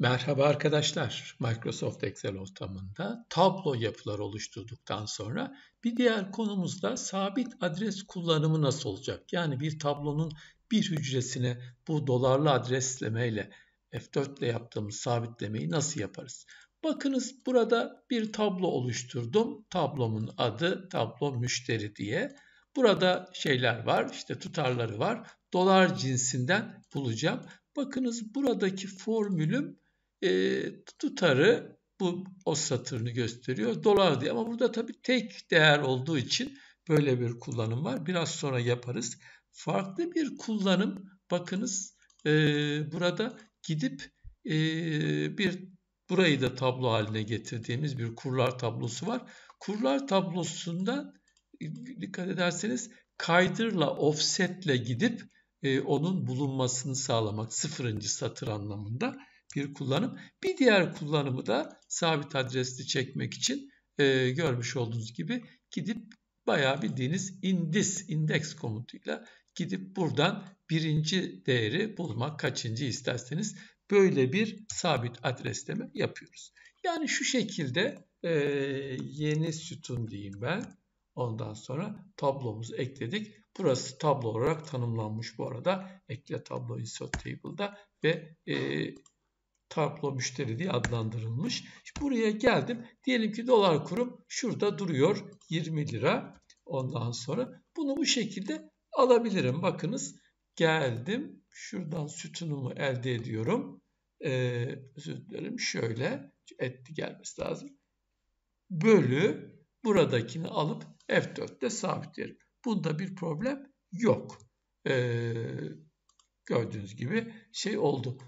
Merhaba arkadaşlar. Microsoft Excel ortamında tablo yapılar oluşturduktan sonra bir diğer konumuz da sabit adres kullanımı nasıl olacak? Yani bir tablonun bir hücresine bu dolarlı adreslemeyle F4 ile yaptığımız sabitlemeyi nasıl yaparız? Bakınız burada bir tablo oluşturdum. Tablomun adı tablo müşteri diye. Burada şeyler var, işte tutarları var. Dolar cinsinden bulacağım. Bakınız buradaki formülüm e, tutarı bu o satırını gösteriyor. Dolar diye ama burada tabii tek değer olduğu için böyle bir kullanım var. Biraz sonra yaparız. Farklı bir kullanım bakınız e, burada gidip e, bir burayı da tablo haline getirdiğimiz bir kurlar tablosu var. Kurlar tablosunda e, dikkat ederseniz kaydırla offsetle gidip e, onun bulunmasını sağlamak sıfırıncı satır anlamında bir kullanım. Bir diğer kullanımı da sabit adresli çekmek için e, görmüş olduğunuz gibi gidip bayağı bildiğiniz indis, indeks komutuyla gidip buradan birinci değeri bulmak kaçıncı isterseniz böyle bir sabit adresleme yapıyoruz. Yani şu şekilde e, yeni sütun diyeyim ben. Ondan sonra tablomuzu ekledik. Burası tablo olarak tanımlanmış bu arada. Ekle tablo insert table'da ve e, tablo müşteri diye adlandırılmış. buraya geldim. Diyelim ki dolar kuru şurada duruyor 20 lira. Ondan sonra bunu bu şekilde alabilirim. Bakınız geldim. Şuradan sütunumu elde ediyorum. Ee, özür dilerim şöyle etti gelmesi lazım. Bölü buradakini alıp F4'te sabitlerim. Bunda bir problem yok. Ee, gördüğünüz gibi şey oldu.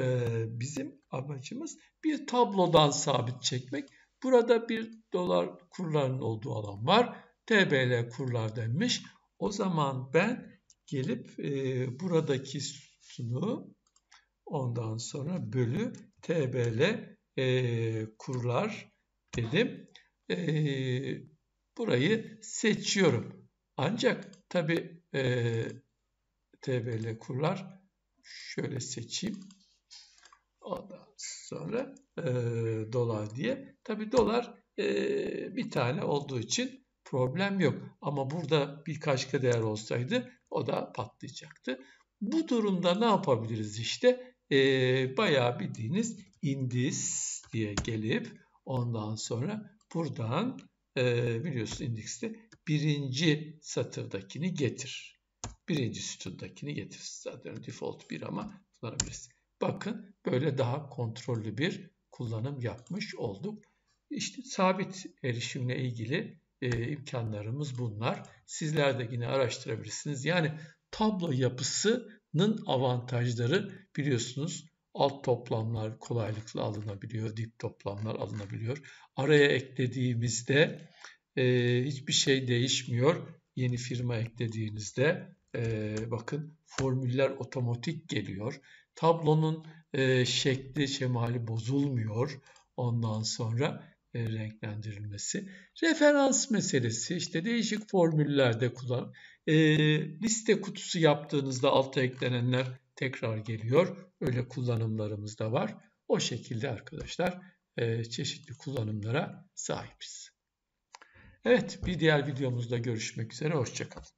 Ee, bizim amacımız bir tablodan sabit çekmek. Burada bir dolar kurlarının olduğu alan var. TBL kurlar denmiş. O zaman ben gelip e, buradaki sütunu ondan sonra bölü TBL e, kurlar dedim. E, burayı seçiyorum. Ancak tabi e, TBL kurlar şöyle seçeyim. Ondan sonra e, dolar diye. Tabi dolar e, bir tane olduğu için problem yok. Ama burada birkaç kaçka değer olsaydı o da patlayacaktı. Bu durumda ne yapabiliriz işte? E, bayağı bildiğiniz indis diye gelip ondan sonra buradan e, biliyorsun indekste birinci satırdakini getir. Birinci sütundakini getir. Zaten default bir ama kullanabiliriz. Bakın böyle daha kontrollü bir kullanım yapmış olduk. İşte sabit erişimle ilgili e, imkanlarımız bunlar. Sizler de yine araştırabilirsiniz. Yani tablo yapısının avantajları biliyorsunuz alt toplamlar kolaylıkla alınabiliyor, dip toplamlar alınabiliyor. Araya eklediğimizde e, hiçbir şey değişmiyor. Yeni firma eklediğinizde e, bakın formüller otomatik geliyor. Tablonun e, şekli, şemali bozulmuyor. Ondan sonra e, renklendirilmesi. Referans meselesi işte değişik formüllerde kullan. E, liste kutusu yaptığınızda alta eklenenler tekrar geliyor. Öyle kullanımlarımız da var. O şekilde arkadaşlar e, çeşitli kullanımlara sahibiz. Evet bir diğer videomuzda görüşmek üzere. Hoşçakalın.